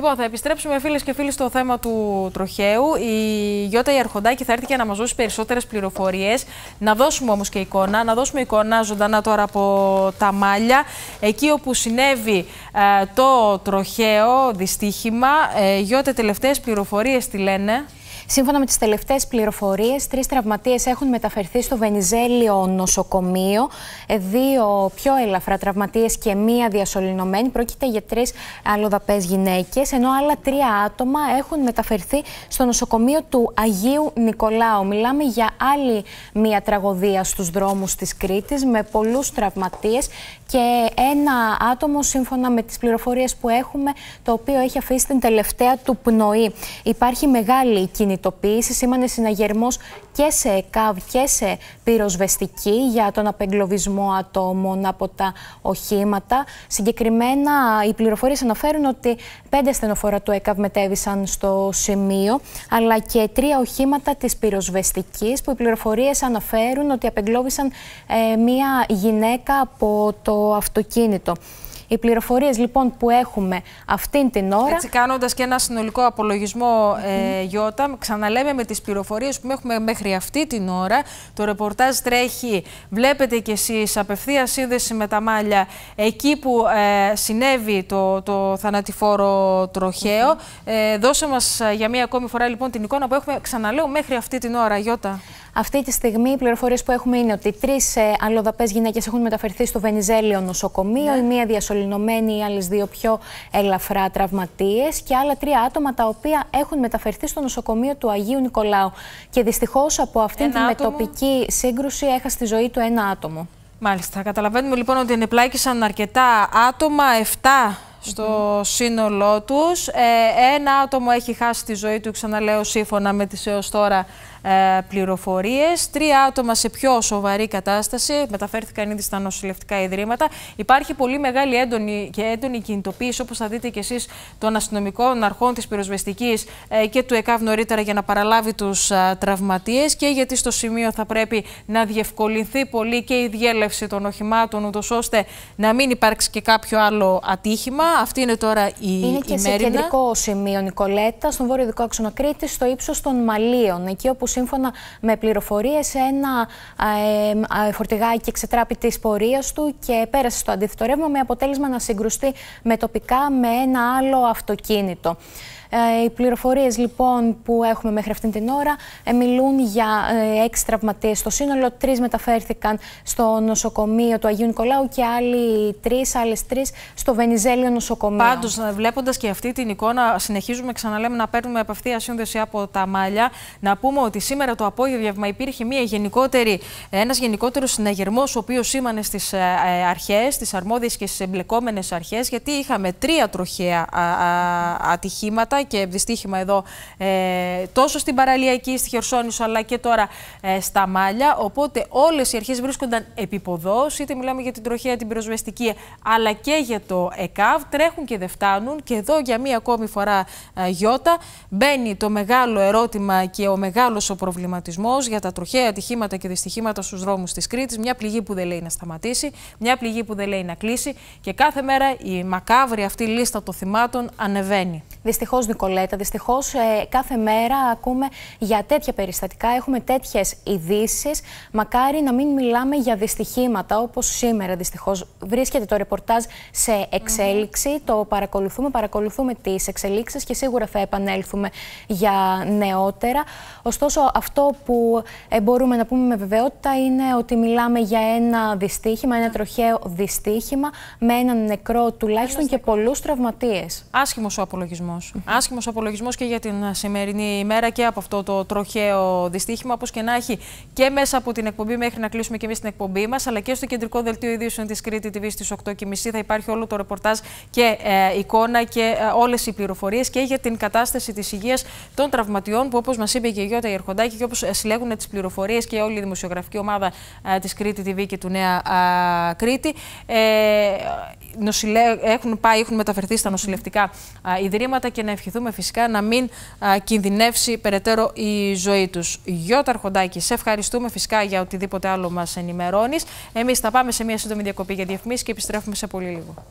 Λοιπόν, θα επιστρέψουμε φίλες και φίλοι στο θέμα του τροχαίου. Η Γιώτα Ιαρχοντάκη θα έρθει και να μας δώσει περισσότερες πληροφορίες. Να δώσουμε όμως και εικόνα, να δώσουμε εικόνα ζωντανά τώρα από τα μάλια. Εκεί όπου συνέβη ε, το τροχαίο δυστύχημα. Ε, Γιώτα, τελευταίες πληροφορίες τι λένε. Σύμφωνα με τις τελευταίες πληροφορίες, τρεις τραυματίες έχουν μεταφερθεί στο Βενιζέλιο νοσοκομείο. Δύο πιο ελαφρά τραυματίες και μία διασωληνωμένη. Πρόκειται για τρεις αλλοδαπές γυναίκες, ενώ άλλα τρία άτομα έχουν μεταφερθεί στο νοσοκομείο του Αγίου Νικολάου. Μιλάμε για άλλη μία τραγωδία στους δρόμους της Κρήτης με πολλούς τραυματίες και ένα άτομο, σύμφωνα με τις πληροφορίες που έχουμε, το οποίο έχει αφήσει την τελευταία του πνοή. Υπάρχει μεγάλη κινητικότητα κινητοποίηση σήμανε συναγερμός και σε ΕΚΑΒ και σε πυροσβεστική για τον απεγκλωβισμό ατόμων από τα οχήματα. Συγκεκριμένα, οι πληροφορίες αναφέρουν ότι πέντε στενοφόρα του ΕΚΑΒ μετέβησαν στο σημείο, αλλά και τρία οχήματα της πυροσβεστικής, που οι πληροφορίες αναφέρουν ότι απεγκλώβησαν ε, μία γυναίκα από το αυτοκίνητο. Οι πληροφορίες λοιπόν που έχουμε αυτήν την ώρα. Έτσι, κάνοντας και ένα συνολικό απολογισμό, ε, Γιώτα, ξαναλέμε με τις πληροφορίες που έχουμε μέχρι αυτή την ώρα. Το ρεπορτάζ τρέχει. Βλέπετε κι εσείς απευθεία σύνδεση με τα μάλια εκεί που ε, συνέβη το, το θανατηφόρο τροχαίο. Ε, δώσε μας ε, για μία ακόμη φορά λοιπόν την εικόνα που έχουμε, ξαναλέω, μέχρι αυτή την ώρα, Γιώτα. Αυτή τη στιγμή οι πληροφορίες που έχουμε είναι ότι τρεις ε, αλλοδαπές γυναίκες έχουν μεταφερθεί στο Βενιζέλιο νοσοκομείο, ναι. η μία διασωληνωμένη, οι άλλες δύο πιο ελαφρά τραυματίες και άλλα τρία άτομα τα οποία έχουν μεταφερθεί στο νοσοκομείο του Αγίου Νικολάου. Και δυστυχώς από αυτήν την μετοπική σύγκρουση έχασε τη ζωή του ένα άτομο. Μάλιστα. Καταλαβαίνουμε λοιπόν ότι ενεπλάκησαν αρκετά άτομα, 7 στο σύνολό τους. Ε, ένα άτομο έχει χάσει τη ζωή του, ξαναλέω σύμφωνα με τις έως τώρα ε, πληροφορίες. Τρία άτομα σε πιο σοβαρή κατάσταση μεταφέρθηκαν ήδη στα νοσηλευτικά ιδρύματα. Υπάρχει πολύ μεγάλη έντονη και έντονη κινητοποίηση, όπως θα δείτε και εσείς, των αστυνομικών αρχών της πυροσβεστικής ε, και του ΕΚΑΒ νωρίτερα για να παραλάβει τους τραυματίες και γιατί στο σημείο θα πρέπει να διευκολυνθεί πολύ και η διέλευση των οχημάτων, ούτως ώστε να μην υπάρξει και κάποιο άλλο ατύχημα αυτή είναι τώρα η Είναι και σε Μέρινα. κεντρικό σημείο Νικολέτα, στον βόρειο δικό άξονα Κρήτη, στο ύψος των Μαλίων. Εκεί όπου σύμφωνα με πληροφορίες ένα ε, φορτηγάκι εξετράπη τη πορεία του και πέρασε στο αντίθετο ρεύμα με αποτέλεσμα να συγκρουστεί με τοπικά με ένα άλλο αυτοκίνητο. Ε, οι πληροφορίες λοιπόν που έχουμε μέχρι αυτήν την ώρα ε, μιλούν για ε, έξι τραυματίες στο σύνολο. Τρεις μεταφέρθηκαν στο νοσοκομείο του Αγίου Νικολάου και άλλοι τρεις, άλλες τρεις στο Βενιζέλιο νοσοκομείο. Πάντως βλέποντας και αυτή την εικόνα συνεχίζουμε ξαναλέμε να παίρνουμε από απευθεία σύνδεση από τα μάλια. Να πούμε ότι σήμερα το απόγευμα υπήρχε μια γενικότερη, ένας γενικότερος συναγερμός ο οποίος σήμανε στις αρχές, στις αρμόδιες και στις εμπλεκόμενες αρχές γιατί είχαμε τρία τροχαία ατυχήματα και δυστύχημα εδώ ε, τόσο στην παραλιακή, στη Χερσόνησο αλλά και τώρα ε, στα Μάλια. Οπότε όλες οι αρχές βρίσκονταν επίποδο, είτε μιλάμε για την τροχέα, την πυροσβεστική αλλά και για το ΕΚΑΒ. Τρέχουν και δεν φτάνουν. Και εδώ για μία ακόμη φορά, ε, Γιώτα, μπαίνει το μεγάλο ερώτημα και ο μεγάλος ο προβληματισμός για τα τροχαία ατυχήματα και δυστυχήματα στους δρόμους της Κρήτης. Μια πληγή που δεν λέει να σταματήσει, μια πληγή που δεν λέει να κλείσει. Και κάθε μέρα η μακάβρη αυτή λίστα των θυμάτων ανεβαίνει. Δυστυχώς Νικολέτα. Δυστυχώς ε, κάθε μέρα ακούμε για τέτοια περιστατικά, έχουμε τέτοιες ειδήσεις. Μακάρι να μην μιλάμε για δυστυχήματα όπως σήμερα δυστυχώς. Βρίσκεται το ρεπορτάζ σε εξέλιξη. Το παρακολουθούμε, παρακολουθούμε τις εξελίξεις και σίγουρα θα επανέλθουμε για νεότερα. Ωστόσο, αυτό που ε, μπορούμε να πούμε με βεβαιότητα είναι ότι μιλάμε για ένα δυστύχημα, ένα τροχαίο δυστύχημα με έναν νεκρό τουλάχιστον και πολλούς τραυματίες. Άσχημος ο απολογισμός. Mm άσχημος απολογισμός και για την σημερινή ημέρα και από αυτό το τροχαίο δυστύχημα. Όπως και να έχει, και μέσα από την εκπομπή, μέχρι να κλείσουμε και εμείς την εκπομπή μας, αλλά και στο κεντρικό δελτίο ειδήσεων της Κρήτη TV στις 8.30 θα υπάρχει όλο το ρεπορτάζ και ε, εικόνα και ε, όλες οι πληροφορίες και για την κατάσταση της υγείας των τραυματιών, που όπως μας είπε και η Γιώτα Ιερχοντάκη και όπως ε, συλλέγουν τις πληροφορίες και όλη η δημοσιογραφική ομάδα της Κρήτη TV και του Νέα Κρήτη. νοσηλε... έχουν πάει, έχουν μεταφερθεί στα νοσηλευτικά ιδρύματα και να ευχηθούν ευχηθούμε φυσικά να μην κινδυνεύσει περαιτέρω η ζωή τους. Γιώτα Αρχοντάκη, σε ευχαριστούμε φυσικά για οτιδήποτε άλλο μας ενημερώνεις. Εμείς θα πάμε σε μια σύντομη διακοπή για διαφημίσεις και επιστρέφουμε σε πολύ λίγο.